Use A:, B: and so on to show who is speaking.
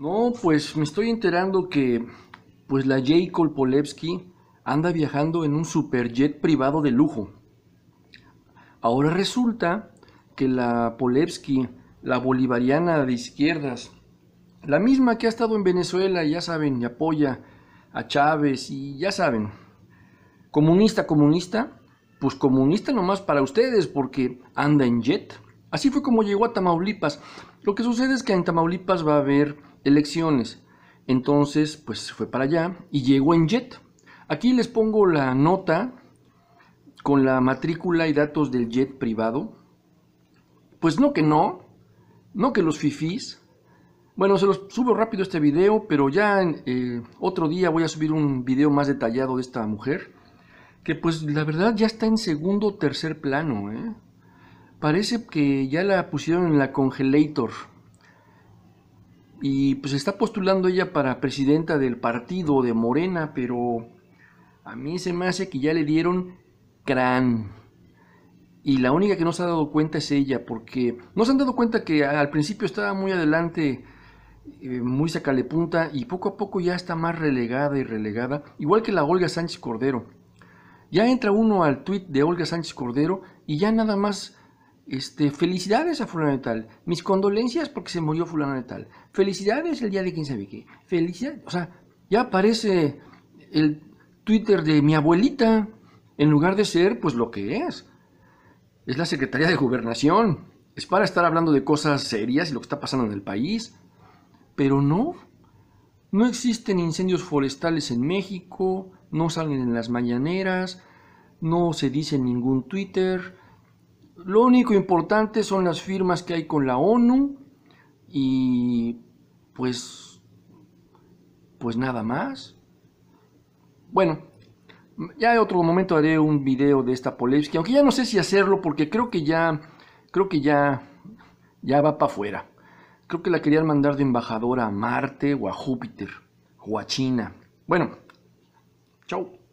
A: No, pues me estoy enterando que pues la J. Kolpolevsky anda viajando en un superjet privado de lujo. Ahora resulta que la polewski la bolivariana de izquierdas, la misma que ha estado en Venezuela, ya saben, y apoya a Chávez, y ya saben, comunista, comunista, pues comunista nomás para ustedes, porque anda en jet. Así fue como llegó a Tamaulipas. Lo que sucede es que en Tamaulipas va a haber elecciones. Entonces, pues fue para allá y llegó en jet. Aquí les pongo la nota con la matrícula y datos del jet privado. Pues no que no, no que los fifís. Bueno, se los subo rápido este video, pero ya eh, otro día voy a subir un video más detallado de esta mujer. Que pues la verdad ya está en segundo o tercer plano. ¿eh? Parece que ya la pusieron en la congelator y pues está postulando ella para presidenta del partido de Morena, pero a mí se me hace que ya le dieron crán. Y la única que no se ha dado cuenta es ella, porque no se han dado cuenta que al principio estaba muy adelante, eh, muy punta, y poco a poco ya está más relegada y relegada, igual que la Olga Sánchez Cordero. Ya entra uno al tuit de Olga Sánchez Cordero y ya nada más este, felicidades a fulano de tal. Mis condolencias porque se murió fulano de tal. Felicidades el día de quién sabe qué. Felicidades. O sea, ya aparece el Twitter de mi abuelita en lugar de ser pues lo que es. Es la Secretaría de Gobernación. Es para estar hablando de cosas serias y lo que está pasando en el país. Pero no. No existen incendios forestales en México. No salen en las mañaneras. No se dice en ningún Twitter lo único importante son las firmas que hay con la ONU y pues pues nada más. Bueno, ya en otro momento haré un video de esta polémica aunque ya no sé si hacerlo porque creo que ya creo que ya ya va para afuera. Creo que la querían mandar de embajadora a Marte o a Júpiter o a China. Bueno, chao.